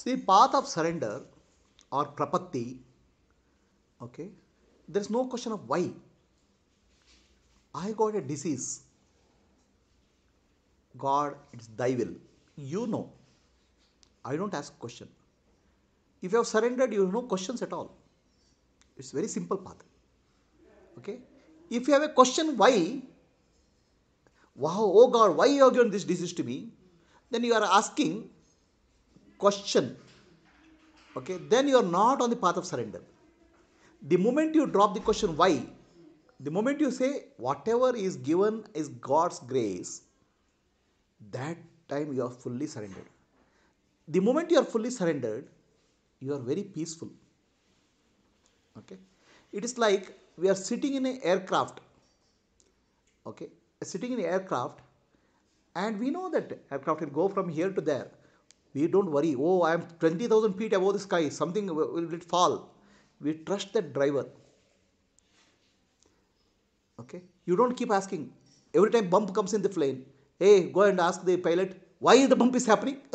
See, path of surrender or prapatti, okay, there is no question of why. I got a disease. God, it's thy will. You know. I don't ask question. If you have surrendered, you have no questions at all. It's very simple path. Okay? If you have a question why, wow, oh God, why you have given this disease to me, then you are asking question, okay, then you are not on the path of surrender. The moment you drop the question why, the moment you say whatever is given is God's grace, that time you are fully surrendered. The moment you are fully surrendered, you are very peaceful. Okay? It is like we are sitting in an aircraft. Okay? Sitting in an aircraft, and we know that aircraft will go from here to there we don't worry, oh, I am 20,000 feet above the sky, something will, it fall? We trust that driver. Okay? You don't keep asking. Every time bump comes in the plane, hey, go and ask the pilot, why the bump is happening?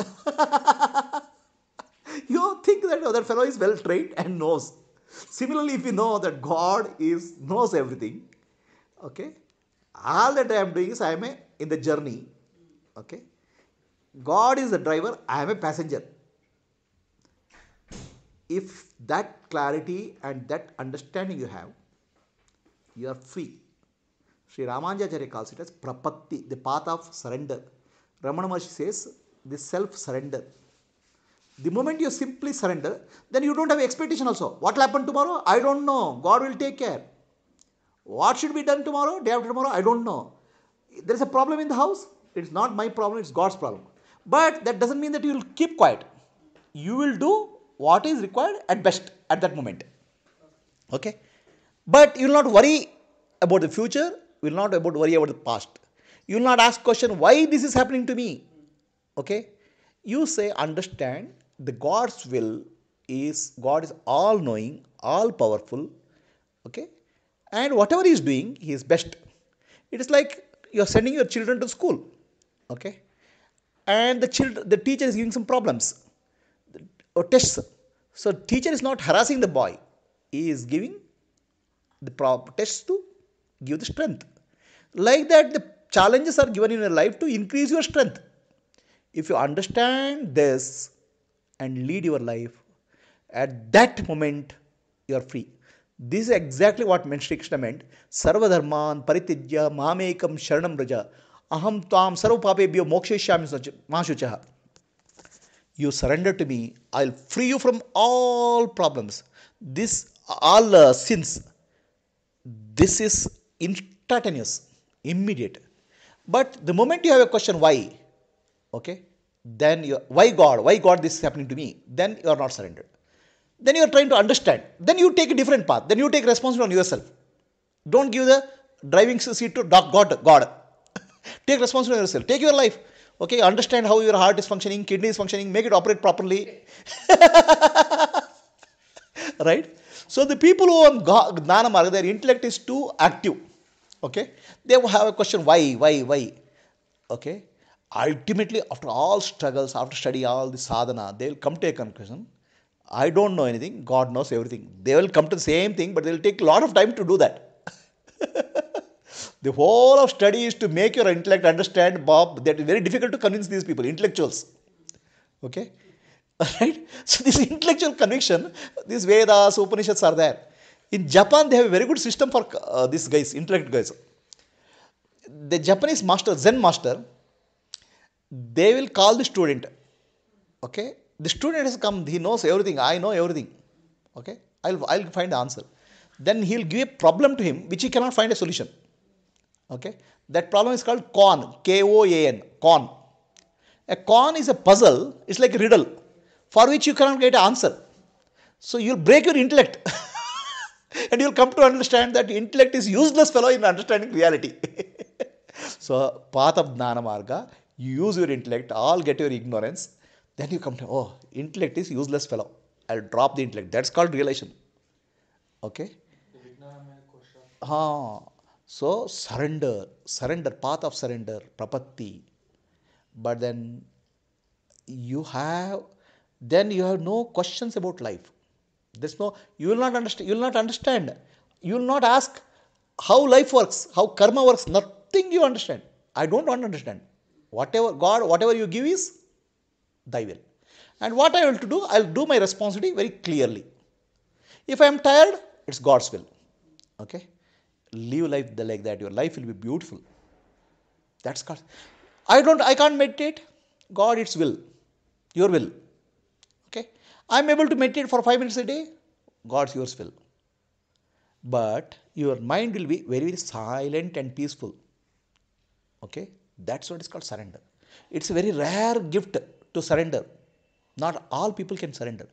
you think that other fellow is well trained and knows. Similarly, if we know that God is knows everything, okay, all that I am doing is I am a, in the journey, okay, God is the driver, I am a passenger. If that clarity and that understanding you have, you are free. Sri Ramanujacharya calls it as prapatti, the path of surrender. Ramana Maharshi says the self surrender. The moment you simply surrender, then you don't have expectation also. What will happen tomorrow? I don't know. God will take care. What should be done tomorrow? Day after tomorrow? I don't know. There is a problem in the house. It's not my problem, it's God's problem but that doesn't mean that you will keep quiet you will do what is required at best at that moment okay but you will not worry about the future you will not about worry about the past you will not ask question why this is happening to me okay you say understand the god's will is god is all knowing all powerful okay and whatever he is doing he is best it is like you are sending your children to school okay and the child, the teacher is giving some problems or tests. So teacher is not harassing the boy. He is giving the prob- tests to give the strength. Like that, the challenges are given in your life to increase your strength. If you understand this and lead your life, at that moment you are free. This is exactly what Menshri Krishna meant. Sarvadharman paritijya mamekam sharanam raja aham tvam sarvapapebhyo moksheshyami mahashuchah. You surrender to me, I'll free you from all problems. This, all uh, sins, this is instantaneous, immediate. But the moment you have a question, why? Okay? Then why God? Why God this is happening to me? Then you are not surrendered. Then you are trying to understand. Then you take a different path. Then you take responsibility on yourself. Don't give the driving seat to God. God. Take responsibility yourself. Take your life. Okay, understand how your heart is functioning, kidney is functioning, make it operate properly. right? So the people who on Jnana Marga, their intellect is too active. Okay? They have a question, why, why, why? Okay? Ultimately, after all struggles, after study, all the sadhana, they will come to a conclusion. I don't know anything, God knows everything. They will come to the same thing, but they will take a lot of time to do that. The whole of study is to make your intellect understand, Bob, that is very difficult to convince these people, intellectuals. Okay? Alright? So this intellectual conviction, these Vedas, Upanishads are there. In Japan, they have a very good system for uh, these guys, intellect guys. The Japanese master, Zen master, they will call the student. Okay? The student has come, he knows everything, I know everything. Okay? I'll, I'll find the answer. Then he'll give a problem to him which he cannot find a solution. Okay, that problem is called con, K-O-A-N, con. A con is a puzzle, it's like a riddle for which you cannot get an answer. So you'll break your intellect and you'll come to understand that intellect is useless fellow in understanding reality. so path of jnana marga, you use your intellect, all get your ignorance. Then you come to, oh, intellect is useless fellow. I'll drop the intellect. That's called relation. Okay? हाँ so, surrender, surrender, path of surrender, prapatti. But then you have, then you have no questions about life. There's no, you will not understand, you will not understand. You will not ask how life works, how karma works, nothing you understand. I don't want to understand. Whatever God, whatever you give is thy will. And what I will to do, I will do my responsibility very clearly. If I am tired, it's God's will. Okay? live life like that your life will be beautiful that's god i don't i can't meditate god it's will your will okay i'm able to meditate for 5 minutes a day god's yours will but your mind will be very very silent and peaceful okay that's what is called surrender it's a very rare gift to surrender not all people can surrender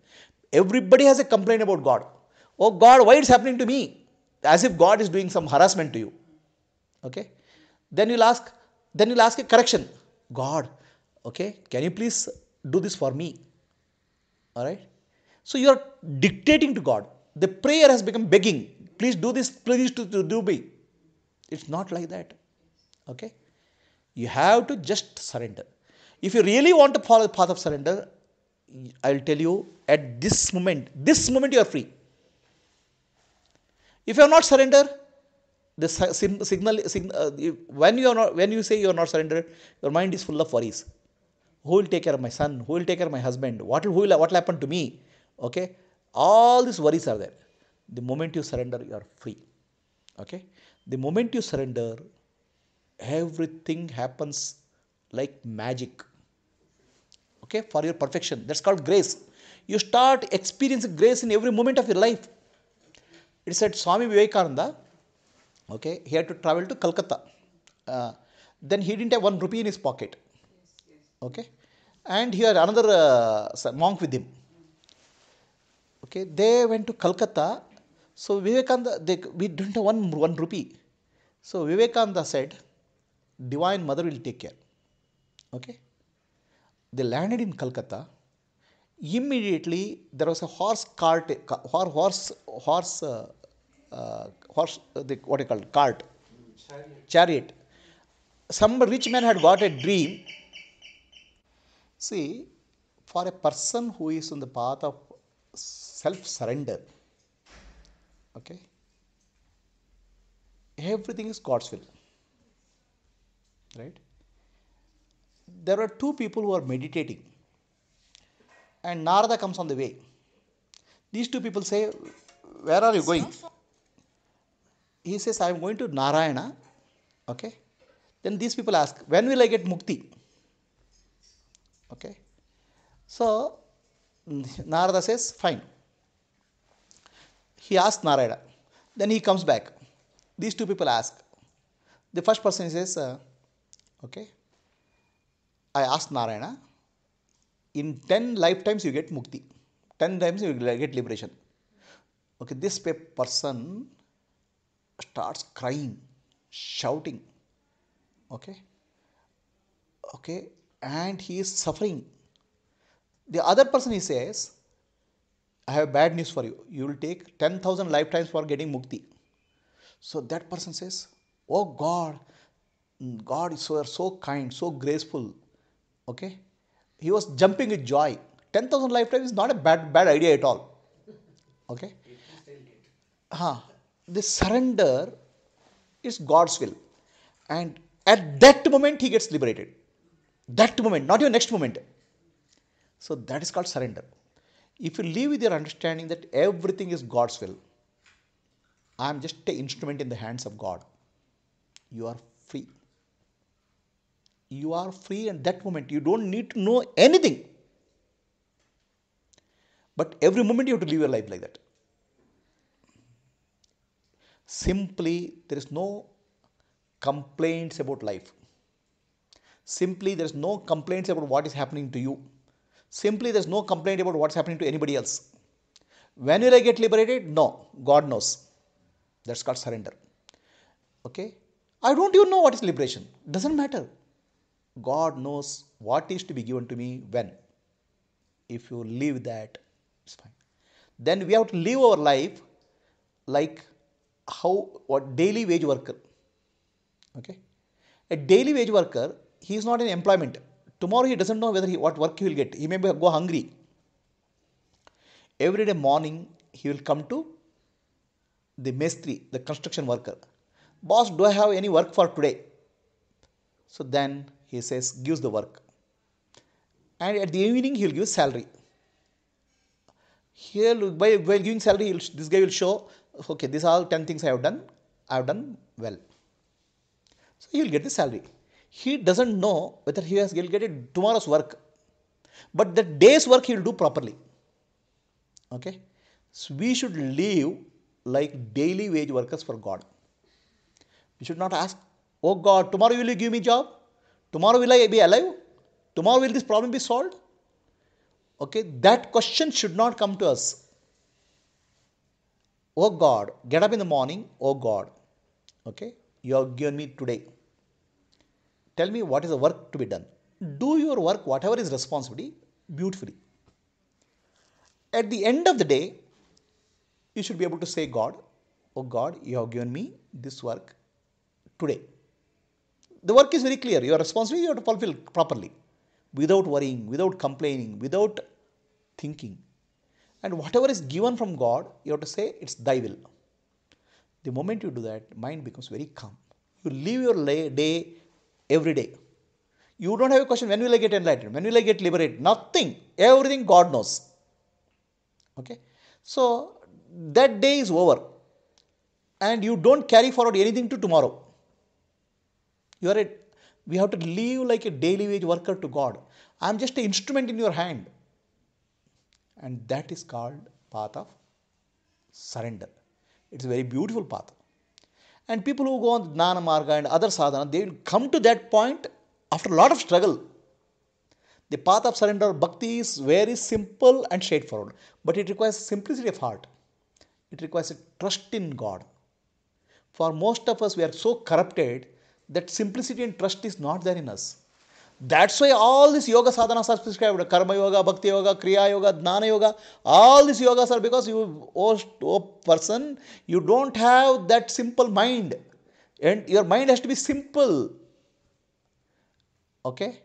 everybody has a complaint about god oh god why it's happening to me as if God is doing some harassment to you. Okay? Then you'll ask, then you'll ask a correction. God, okay, can you please do this for me? Alright? So you are dictating to God. The prayer has become begging. Please do this, please do, do, do me. It's not like that. Okay? You have to just surrender. If you really want to follow the path of surrender, I'll tell you at this moment, this moment you are free. If you are not surrender, the signal, signal uh, when you are not, when you say you are not surrendered, your mind is full of worries. Who will take care of my son? Who will take care of my husband? What will, will what will happen to me? Okay, all these worries are there. The moment you surrender, you are free. Okay, the moment you surrender, everything happens like magic. Okay, for your perfection. That's called grace. You start experiencing grace in every moment of your life it's at Swami Vivekananda. Okay, he had to travel to Calcutta. Uh, then he didn't have one rupee in his pocket. Okay, and he had another uh, monk with him. Okay, they went to Calcutta. So Vivekananda, they, we didn't have one, one rupee. So Vivekananda said, Divine Mother will take care. Okay, they landed in Calcutta immediately there was a horse cart, horse, horse, uh, uh, horse, uh, the, what do you call it, cart, chariot. chariot. Some rich man had got a dream. See, for a person who is on the path of self surrender, okay, everything is God's will, right? There are two people who are meditating and Narada comes on the way. These two people say, Where are you going? He says, I am going to Narayana. Okay. Then these people ask, When will I get mukti? Okay. So Narada says, Fine. He asks Narayana. Then he comes back. These two people ask. The first person says, uh, Okay. I asked Narayana in 10 lifetimes you get mukti 10 times you get liberation okay this person starts crying shouting okay okay and he is suffering the other person he says i have bad news for you you will take 10000 lifetimes for getting mukti so that person says oh god god is so so kind so graceful okay he was jumping with joy. 10,000 lifetimes is not a bad, bad idea at all. Okay? Huh. The surrender is God's will. And at that moment, he gets liberated. That moment, not your next moment. So that is called surrender. If you live with your understanding that everything is God's will, I am just an instrument in the hands of God, you are free you are free in that moment. You don't need to know anything. But every moment you have to live your life like that. Simply, there is no complaints about life. Simply, there is no complaints about what is happening to you. Simply, there is no complaint about what is happening to anybody else. When will I get liberated? No, God knows. That's called surrender. Okay? I don't even know what is liberation. Doesn't matter. God knows what is to be given to me when. If you leave that, it's fine. Then we have to live our life like how what daily wage worker. Okay, a daily wage worker he is not in employment. Tomorrow he doesn't know whether he what work he will get. He may go hungry. Every day morning he will come to the mistri, the construction worker. Boss, do I have any work for today? So then he says gives the work and at the evening he'll give salary here by, by giving salary this guy will show okay these are all 10 things i have done i have done well so he will get the salary he doesn't know whether he has he'll get it tomorrow's work but the day's work he will do properly okay so we should live like daily wage workers for god we should not ask oh god tomorrow will you give me job Tomorrow will I be alive? Tomorrow will this problem be solved? Okay, that question should not come to us. Oh God, get up in the morning, oh God. Okay, you have given me today. Tell me what is the work to be done. Do your work, whatever is responsibility, beautifully. At the end of the day, you should be able to say, God, oh God, you have given me this work today the work is very clear. Your responsibility you have to fulfill properly without worrying, without complaining, without thinking. And whatever is given from God, you have to say, It's thy will. The moment you do that, mind becomes very calm. You live your day every day. You don't have a question, when will I get enlightened? When will I get liberated? Nothing. Everything God knows. Okay? So, that day is over. And you don't carry forward anything to tomorrow. You are a, we have to live like a daily wage worker to God. I am just an instrument in your hand. And that is called path of surrender. It's a very beautiful path. And people who go on Jnana Marga and other sadhana, they will come to that point after a lot of struggle. The path of surrender bhakti is very simple and straightforward, but it requires simplicity of heart. It requires a trust in God. For most of us, we are so corrupted that simplicity and trust is not there in us. That's why all these yoga sadhanas are prescribed karma yoga, bhakti yoga, kriya yoga, dana yoga. All these yogas are because you, oh, oh person, you don't have that simple mind. And your mind has to be simple. Okay?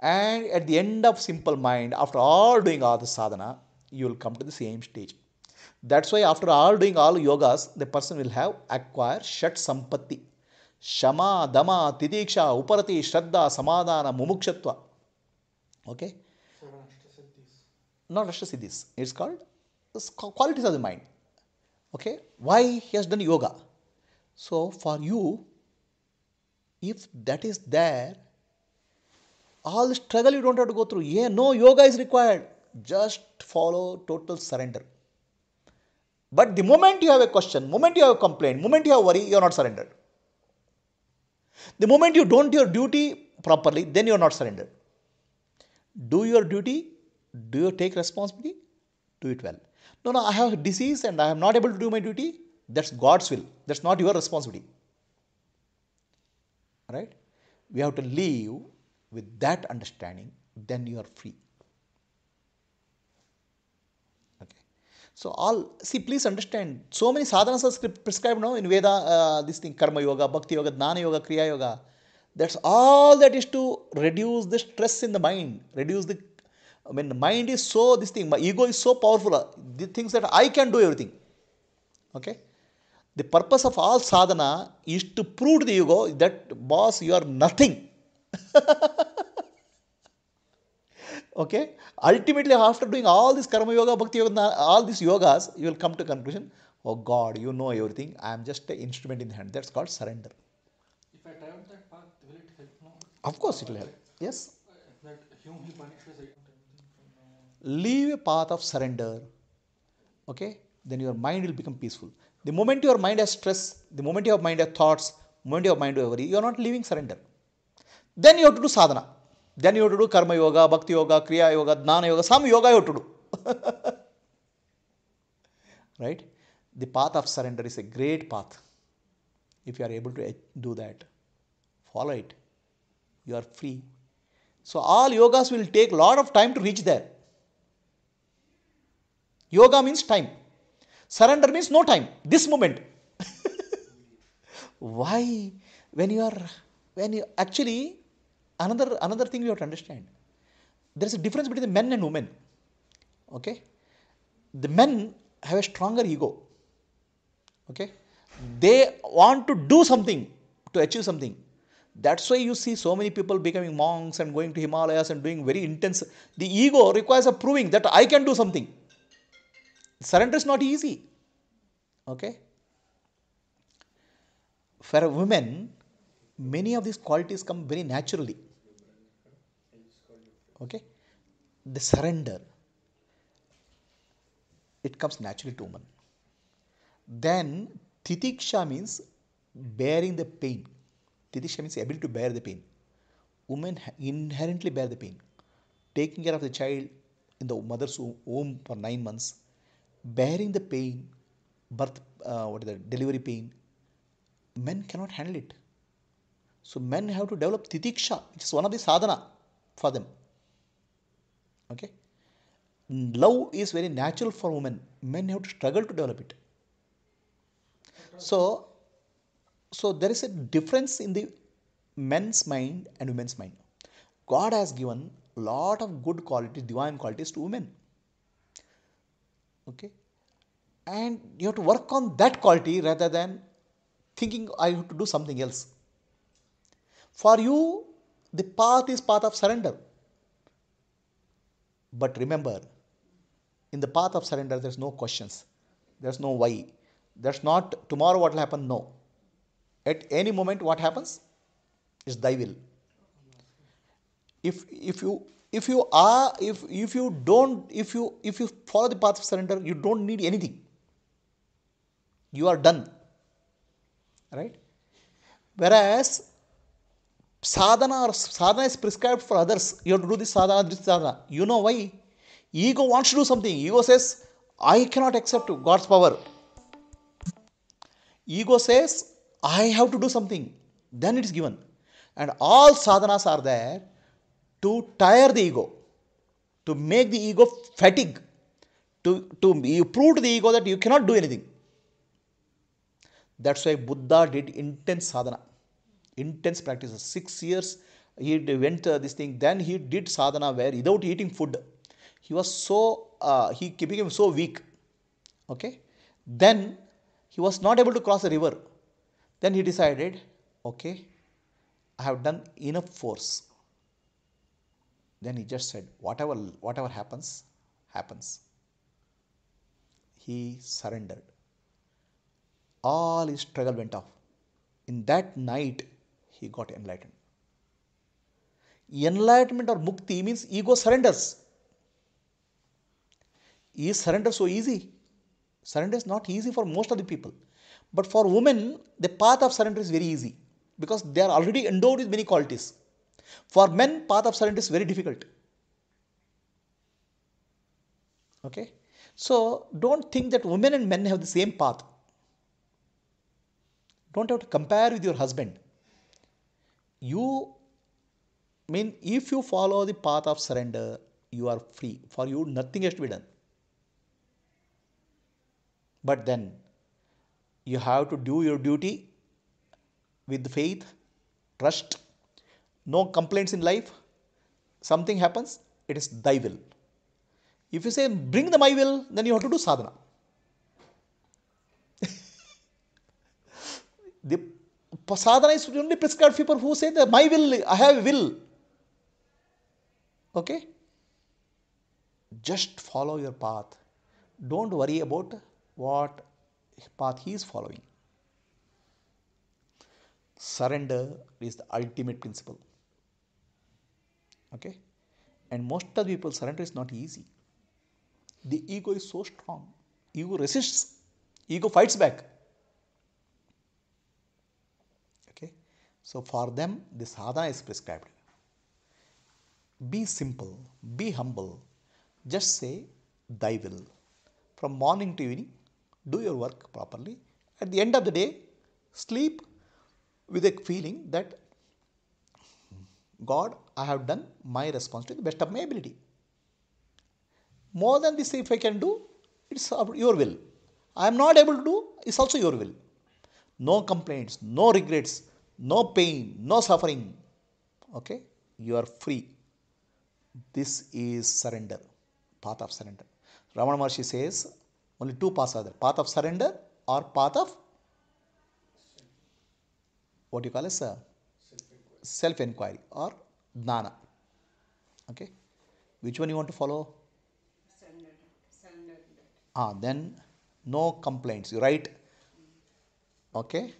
And at the end of simple mind, after all doing all the sadhana, you will come to the same stage. That's why after all doing all yogas, the person will have acquired shat sampatti. ಶಮ ದಮ ತಿದೀಕ್ಷಾ ಉಪರತಿ ಶ್ರದ್ಧಾ ಸಮಾಧಾನ ಮುಮುಕ್ಷತ್ವ okay not ಅಷ್ಟು ಸಿದ್ಧೀಸ್ it's called qualities of the mind okay why has done yoga so for you if that is there all struggle you don't have to go through a no yoga is required just follow total surrender but the moment you have a question moment you have complaint moment you have worry you are not surrendered The moment you don't do your duty properly, then you are not surrendered. Do your duty. Do you take responsibility? Do it well. No, no, I have disease and I am not able to do my duty. That's God's will. That's not your responsibility. Right? We have to you with that understanding. Then you are free. So all see, please understand. So many sadhanas are prescribed now in Veda. Uh, this thing, karma yoga, bhakti yoga, dana yoga, kriya yoga. That's all that is to reduce the stress in the mind. Reduce the. I mean, the mind is so this thing. My ego is so powerful. Uh, the things that I can do everything. Okay. The purpose of all sadhana is to prove to the ego that boss, you are nothing. Okay? Ultimately, after doing all this karma yoga, bhakti yoga, all these yogas, you will come to conclusion, oh God, you know everything. I am just an instrument in hand. That's called surrender. If I travel that path, will it help now? Of course it will help. Yes? That human Leave a path of surrender. Okay? Then your mind will become peaceful. The moment your mind has stress, the moment your mind has thoughts, moment your mind will worry, you are not leaving surrender. Then you have to do sadhana. Then you have to do karma yoga, bhakti yoga, kriya yoga, jnana yoga, some yoga you have to do. right? The path of surrender is a great path. If you are able to do that, follow it. You are free. So all yogas will take lot of time to reach there. Yoga means time. Surrender means no time. This moment. Why? When you are, when you actually, another, another thing you have to understand there is a difference between the men and women. Okay? The men have a stronger ego. Okay? They want to do something to achieve something. That's why you see so many people becoming monks and going to Himalayas and doing very intense. The ego requires a proving that I can do something. Surrender is not easy. Okay? For a woman, many of these qualities come very naturally okay the surrender it comes naturally to woman then titiksha means bearing the pain titiksha means ability to bear the pain women inherently bear the pain taking care of the child in the mother's womb for nine months bearing the pain birth uh, what is the delivery pain men cannot handle it so men have to develop titiksha which is one of the sadhana for them okay love is very natural for women men have to struggle to develop it so so there is a difference in the men's mind and women's mind god has given lot of good qualities divine qualities to women okay and you have to work on that quality rather than thinking i have to do something else for you the path is path of surrender but remember, in the path of surrender, there's no questions, there's no why. There's not tomorrow what will happen, no. At any moment, what happens is thy will. If, if you if you are if if you don't if you if you follow the path of surrender you don't need anything you are done right whereas sadhana or sadhana is prescribed for others. You have to do this sadhana, this sadhana. You know why? Ego wants to do something. Ego says, I cannot accept God's power. Ego says, I have to do something. Then it is given. And all sadhanas are there to tire the ego, to make the ego fatigue, to, to you prove to the ego that you cannot do anything. That's why Buddha did intense sadhana intense practice of six years. He went uh, this thing. Then he did sadhana where without eating food, he was so uh, he became so weak. Okay, then he was not able to cross the river. Then he decided, okay, I have done enough force. Then he just said, whatever whatever happens, happens. He surrendered all his struggle went off. In that night, he got enlightened. Enlightenment or mukti means ego surrenders. Is surrender so easy? Surrender is not easy for most of the people. But for women, the path of surrender is very easy because they are already endowed with many qualities. For men, path of surrender is very difficult. Okay? So don't think that women and men have the same path. Don't have to compare with your husband you mean if you follow the path of surrender, you are free. For you, nothing has to be done. But then you have to do your duty with faith, trust, no complaints in life. Something happens, it is thy will. If you say, bring the my will, then you have to do sadhana. the sadhana is only prescribed people who say that my will, I have will. Okay? Just follow your path. Don't worry about what path he is following. Surrender is the ultimate principle. Okay? And most of the people, surrender is not easy. The ego is so strong. Ego resists. Ego fights back. So for them, the sadhana is prescribed. Be simple, be humble, just say thy will. From morning to evening, do your work properly. At the end of the day, sleep with a feeling that God, I have done my response to the best of my ability. More than this, if I can do, it's your will. I am not able to do, it's also your will. No complaints, no regrets, no pain, no suffering. Okay, you are free. This is surrender, path of surrender. Ramana Maharshi says only two paths are there path of surrender or path of what you call it, sir? self inquiry or dana. Okay, which one you want to follow? surrender. Ah, then no complaints. You write, okay,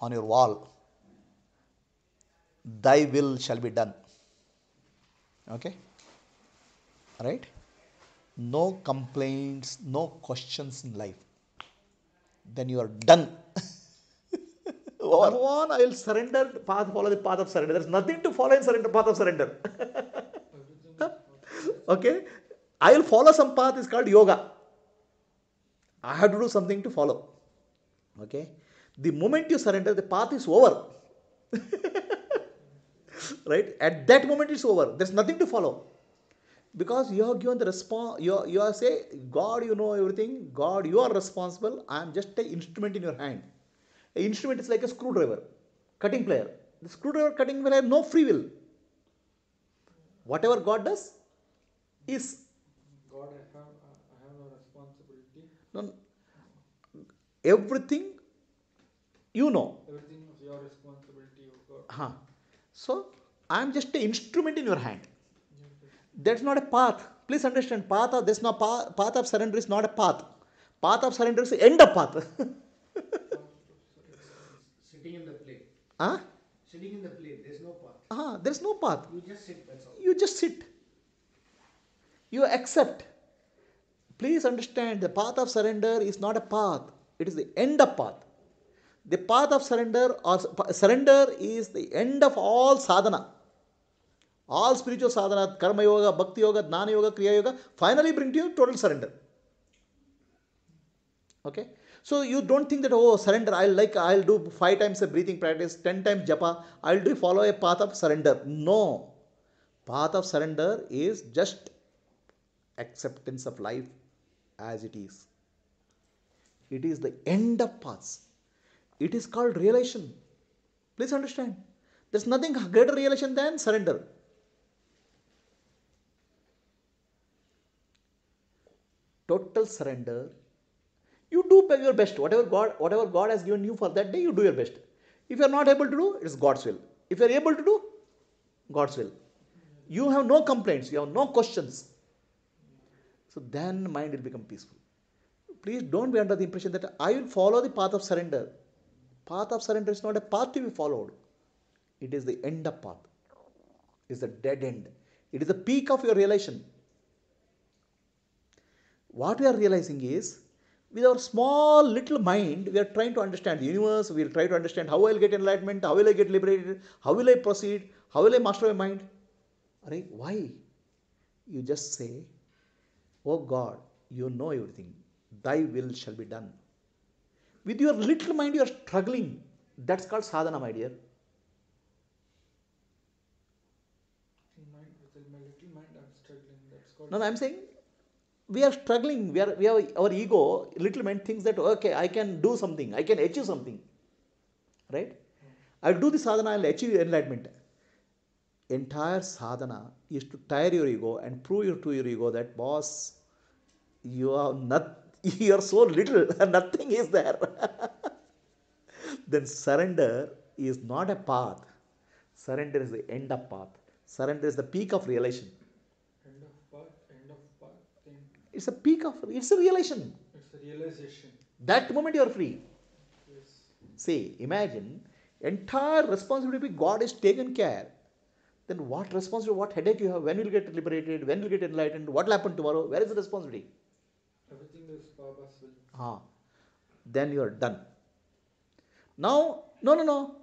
on your wall thy will shall be done. Okay? Right? No complaints, no questions in life. Then you are done. Or one, I will surrender path, follow the path of surrender. There's nothing to follow in surrender path of surrender. okay? I will follow some path is called yoga. I have to do something to follow. Okay? The moment you surrender, the path is over. right? At that moment, it's over. There's nothing to follow. Because you have given the response, you, are, you are say, God, you know everything. God, you are responsible. I am just an instrument in your hand. An instrument is like a screwdriver, cutting player. The screwdriver, cutting player, no free will. Whatever God does is. God, I have, I have a responsibility. No, everything you know. Everything is your responsibility, of God. huh So, I'm just an instrument in your hand. That's not a path. Please understand, path of this no path, path of surrender is not a path. Path of surrender is end of path. Sitting in the plane. Huh? Sitting in the plane, There's no path. Ah, uh-huh, there's no path. You just sit. That's all. You just sit. You accept. Please understand, the path of surrender is not a path. It is the end of path the path of surrender or surrender is the end of all sadhana all spiritual sadhana, karma yoga, bhakti yoga, jnana yoga, kriya yoga finally bring to you total surrender. Okay? So you don't think that, oh, surrender, I'll like, I'll do five times a breathing practice, ten times japa, I'll follow a path of surrender. No. Path of surrender is just acceptance of life as it is. It is the end of path. It is called realization. Please understand. There's nothing greater realization than surrender. total surrender, you do your best. Whatever God, whatever God has given you for that day, you do your best. If you are not able to do, it's God's will. If you are able to do, God's will. You have no complaints, you have no questions. So then mind will become peaceful. Please don't be under the impression that I will follow the path of surrender. Path of surrender is not a path to be followed. It is the end of path. It's the dead end. It is the peak of your relation what we are realizing is with our small little mind, we are trying to understand the universe, we are trying to understand how I'll get enlightenment, how will I get liberated, how will I proceed, how will I master my mind. Right? Why? You just say, Oh God, you know everything. Thy will shall be done. With your little mind, you are struggling. That's called sadhana, my dear. My, little mind, I'm no, no, I'm saying we are struggling. We are, we are our ego, little man thinks that, okay, I can do something, I can achieve something. Right? I'll do the sadhana, I'll achieve enlightenment. Entire sadhana is to tire your ego and prove your, to your ego that, boss, you are not, you are so little, nothing is there. then surrender is not a path. Surrender is the end of path. Surrender is the peak of realization. It's a peak of, it's a realization. It's a realization. That moment you are free. Yes. Say, imagine entire responsibility God has taken care. Then what responsibility, what headache you have, when will you get liberated, when will you get enlightened, what will happen tomorrow, where is the responsibility? Everything is Baba's will. Ah, then you are done. Now, no, no, no,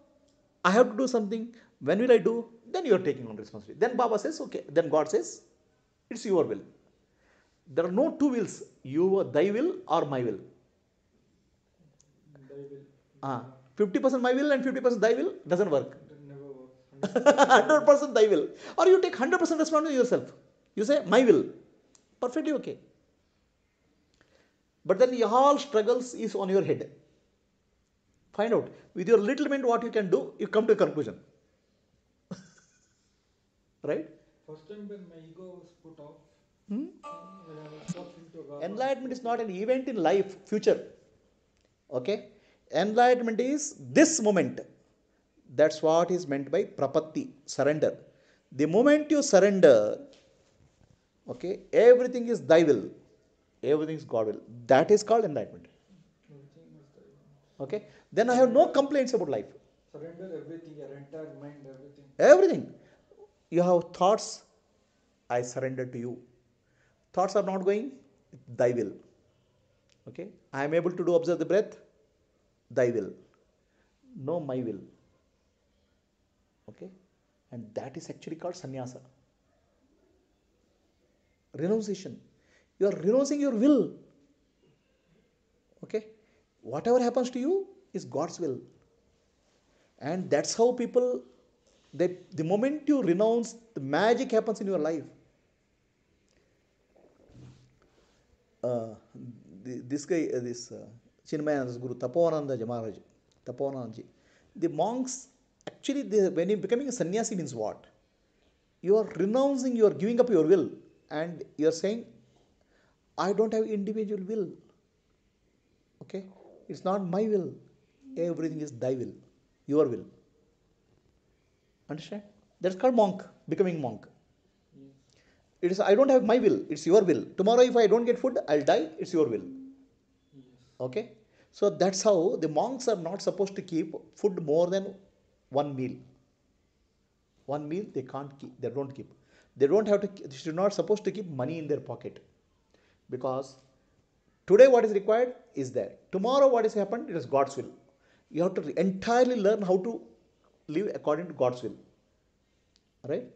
I have to do something. When will I do? Then you are taking on responsibility. Then Baba says, okay. Then God says, it's your will there are no two wills your thy will or my will ah 50% my will and 50% thy will doesn't work 100% thy will or you take 100% responsibility yourself you say my will perfectly okay but then all struggles is on your head find out with your little mind what you can do you come to a conclusion right first time when my ego was put off Hmm? Enlightenment is not an event in life, future. Okay? Enlightenment is this moment. That's what is meant by prapatti, surrender. The moment you surrender, okay, everything is thy will, everything is God will. That is called enlightenment. Okay? Then I have no complaints about life. Surrender everything, your entire mind, everything. Everything. You have thoughts, I surrender to you Thoughts are not going, thy will. Okay, I am able to do observe the breath, thy will. No, my will. Okay, and that is actually called sannyasa. Renunciation. You are renouncing your will. Okay, whatever happens to you is God's will. And that's how people, they, the moment you renounce, the magic happens in your life. this guy, this uh, Chinmayananda's guru, Tapovanandaji Maharaj, Tapovanandaji, the monks actually, they, when you becoming a sannyasi means what? You are renouncing, you are giving up your will, and you are saying, I don't have individual will. Okay? It's not my will. Everything is thy will, your will. Understand? That's called monk, becoming monk it is i don't have my will it's your will tomorrow if i don't get food i'll die it's your will okay so that's how the monks are not supposed to keep food more than one meal one meal they can't keep they don't keep they don't have to they should not supposed to keep money in their pocket because today what is required is there tomorrow what has happened it is god's will you have to entirely learn how to live according to god's will right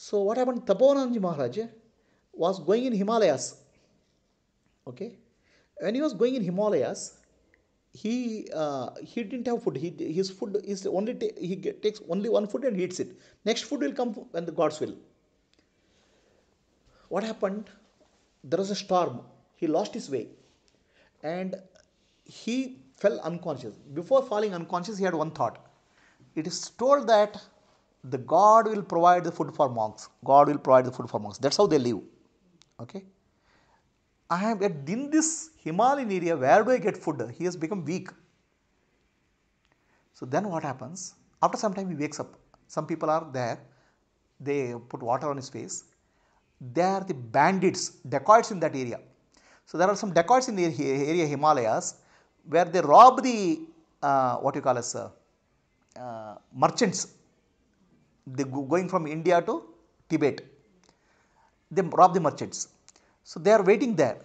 so what happened? Taponanji Maharaj was going in Himalayas. Okay, when he was going in Himalayas, he uh, he didn't have food. He, his food is only he get, takes only one food and eats it. Next food will come when the gods will. What happened? There was a storm. He lost his way, and he fell unconscious. Before falling unconscious, he had one thought. It is told that the God will provide the food for monks. God will provide the food for monks. That's how they live. Okay. I am at in this Himalayan area, where do I get food? He has become weak. So then what happens? After some time he wakes up. Some people are there, they put water on his face. They are the bandits, dacoits in that area. So there are some dacoits in the area Himalayas where they rob the uh, what you call as uh, uh, merchants they going from India to Tibet. They rob the merchants. So they are waiting there.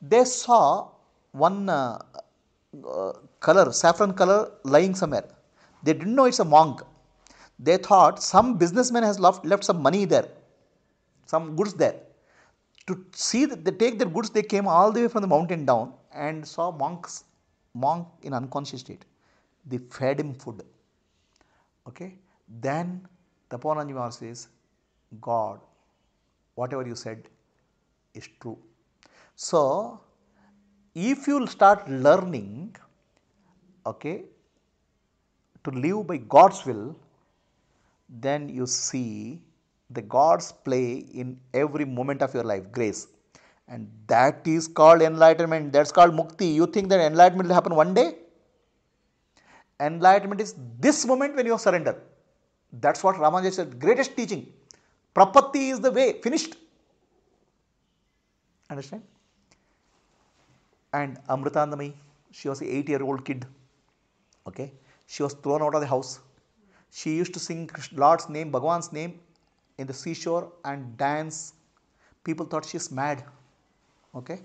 They saw one uh, uh, color, saffron color lying somewhere. They didn't know it's a monk. They thought some businessman has left, left some money there, some goods there. To see that they take their goods, they came all the way from the mountain down and saw monks, monk in unconscious state. They fed him food. Okay. Then the Purana says, God, whatever you said is true. So, if you start learning, okay, to live by God's will, then you see the God's play in every moment of your life, grace. And that is called enlightenment, that's called mukti. You think that enlightenment will happen one day? Enlightenment is this moment when you surrender. That's what Ramanuja said, greatest teaching. Prapatti is the way, finished. Understand? And Amritandamai, she was an 8 year old kid. Okay? She was thrown out of the house. She used to sing Lord's name, Bhagwan's name in the seashore and dance. People thought she's mad. Okay?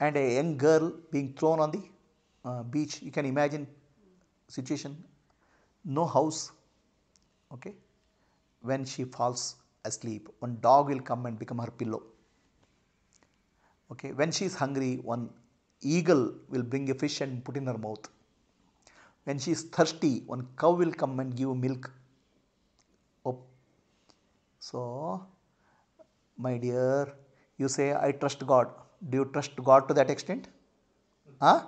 And a young girl being thrown on the uh, beach. You can imagine situation. No house, okay when she falls asleep one dog will come and become her pillow okay when she is hungry one eagle will bring a fish and put in her mouth when she is thirsty one cow will come and give milk oh. so my dear you say i trust god do you trust god to that extent huh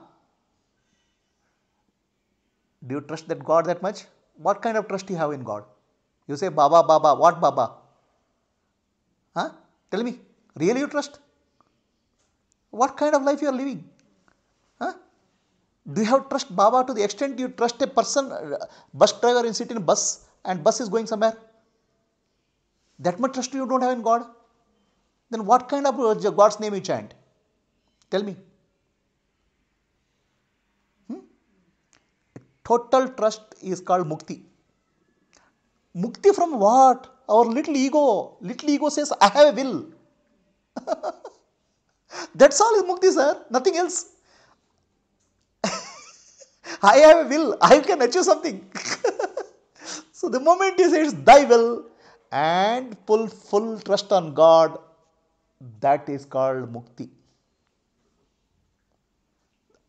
do you trust that god that much what kind of trust you have in God? You say, Baba, Baba, what Baba? Huh? Tell me, really you trust? What kind of life you are living? Huh? Do you have trust Baba to the extent you trust a person, uh, bus driver in sitting in bus and bus is going somewhere? That much trust you don't have in God? Then what kind of uh, God's name you chant? Tell me. Total trust is called mukti. Mukti from what? Our little ego. Little ego says, I have a will. That's all is mukti, sir. Nothing else. I have a will. I can achieve something. so the moment he says, Thy will, and pull full trust on God, that is called mukti.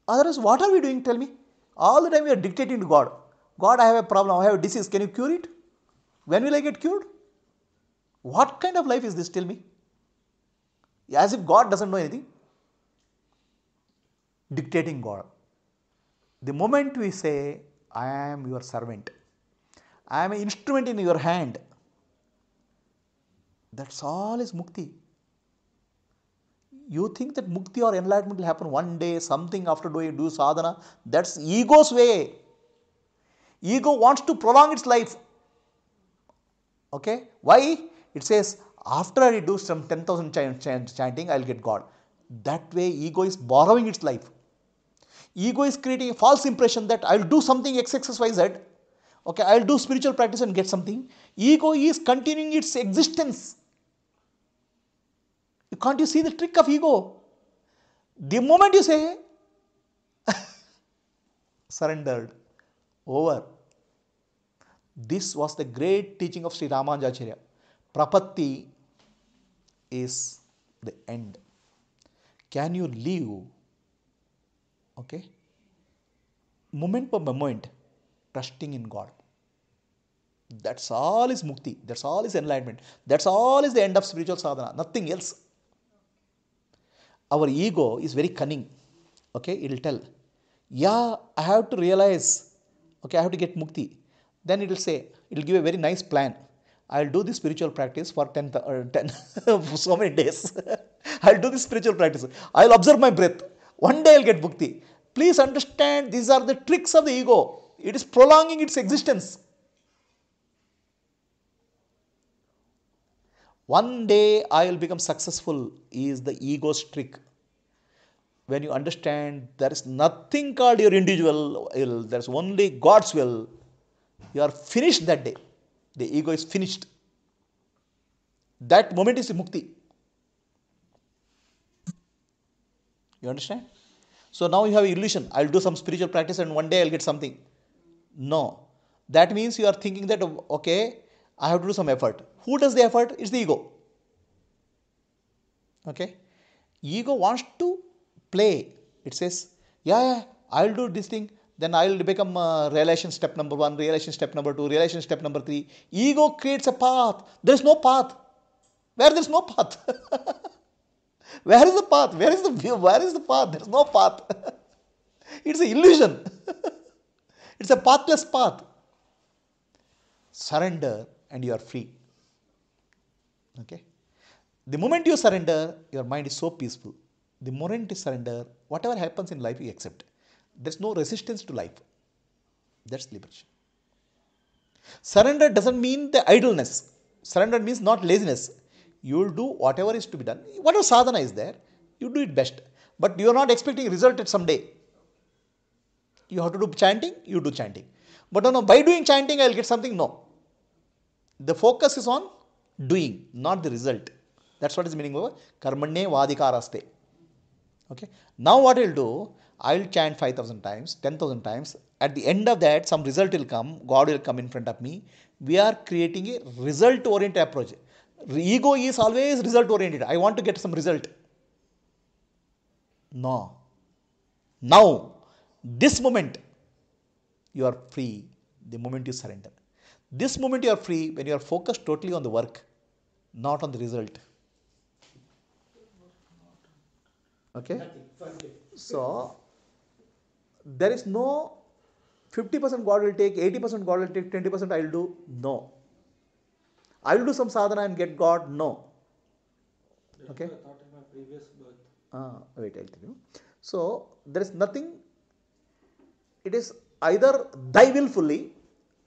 Otherwise, what are we doing? Tell me. All the time we are dictating to God. God, I have a problem, I have a disease, can you cure it? When will I get cured? What kind of life is this? Tell me. As if God doesn't know anything. Dictating God. The moment we say, I am your servant, I am an instrument in your hand, that's all is mukti you think that mukti or enlightenment will happen one day, something after doing do sadhana. That's ego's way. Ego wants to prolong its life. Okay? Why? It says, after I do some 10,000 ch- ch- chanting, I'll get God. That way, ego is borrowing its life. Ego is creating a false impression that I'll do something X, X, Y, Z. Okay, I'll do spiritual practice and get something. Ego is continuing its existence can't you see the trick of ego? The moment you say, surrendered, over. This was the great teaching of Sri Ramanujacharya. Prapatti is the end. Can you leave? Okay? Moment by moment, trusting in God. That's all is mukti. That's all is enlightenment. That's all is the end of spiritual sadhana. Nothing else our ego is very cunning. Okay, it will tell, yeah, I have to realize, okay, I have to get mukti. Then it will say, it will give a very nice plan. I'll do this spiritual practice for 10, uh, 10 so many days. I'll do this spiritual practice. I'll observe my breath. One day I'll get mukti. Please understand, these are the tricks of the ego. It is prolonging its existence. one day I'll become successful is the ego's trick. When you understand there is nothing called your individual will, there's only God's will, you are finished that day. The ego is finished. That moment is mukti. You understand? So now you have illusion. I'll do some spiritual practice and one day I'll get something. No. That means you are thinking that, okay, I have to do some effort. Who does the effort? It's the ego. Okay. Ego wants to play. It says, yeah, yeah, I'll do this thing. Then I'll become a uh, relation step number one, relation step number two, relation step number three. Ego creates a path. There's no path. Where there's no path. where is the path? Where is the view? Where is the path? There's no path. it's an illusion. it's a pathless path. Surrender and you are free. Okay? The moment you surrender, your mind is so peaceful. The moment you surrender, whatever happens in life, you accept. There's no resistance to life. That's liberation. Surrender doesn't mean the idleness. Surrender means not laziness. You will do whatever is to be done. Whatever sadhana is there, you do it best. But you are not expecting result at some day. You have to do chanting, you do chanting. But no, no, by doing chanting, I will get something. No. The focus is on doing, not the result. That's what is meaning over karmane vadikaraste. Okay. Now what I'll do, I'll chant 5000 times, 10,000 times. At the end of that, some result will come. God will come in front of me. We are creating a result oriented approach. Ego is always result oriented. I want to get some result. No. Now, this moment, you are free the moment you surrender. This moment you are free when you are focused totally on the work not on the result okay so there is no 50% god will take 80% god will take 20% i will do no i will do some sadhana and get god no okay Ah, wait i'll tell you so there is nothing it is either thy will fully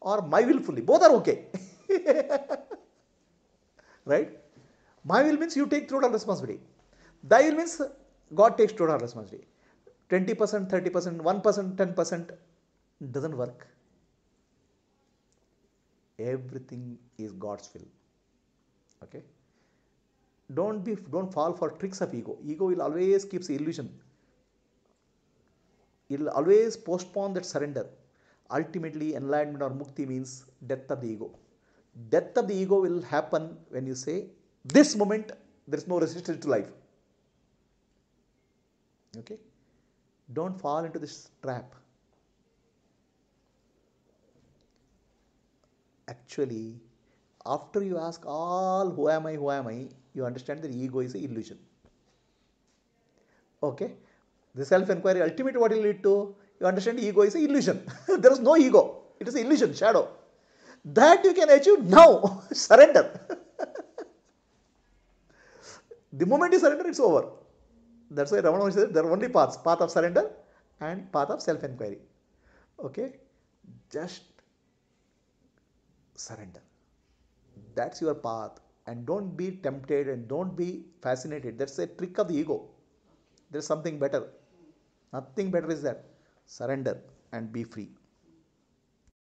or my will fully both are okay right? My will means you take total responsibility. Thy will means God takes total responsibility. 20%, 30%, 1%, 10% doesn't work. Everything is God's will. Okay? Don't be don't fall for tricks of ego. Ego will always keeps illusion. It will always postpone that surrender. Ultimately, enlightenment or mukti means death of the ego death of the ego will happen when you say this moment there is no resistance to life okay don't fall into this trap actually after you ask all who am i who am i you understand that ego is an illusion okay the self inquiry ultimately what will lead to you understand ego is an illusion there is no ego it is an illusion shadow that you can achieve now. surrender. the moment you surrender, it's over. That's why Ramana Maharshi said there are only paths path of surrender and path of self inquiry. Okay? Just surrender. That's your path. And don't be tempted and don't be fascinated. That's a trick of the ego. There's something better. Nothing better is that. Surrender and be free.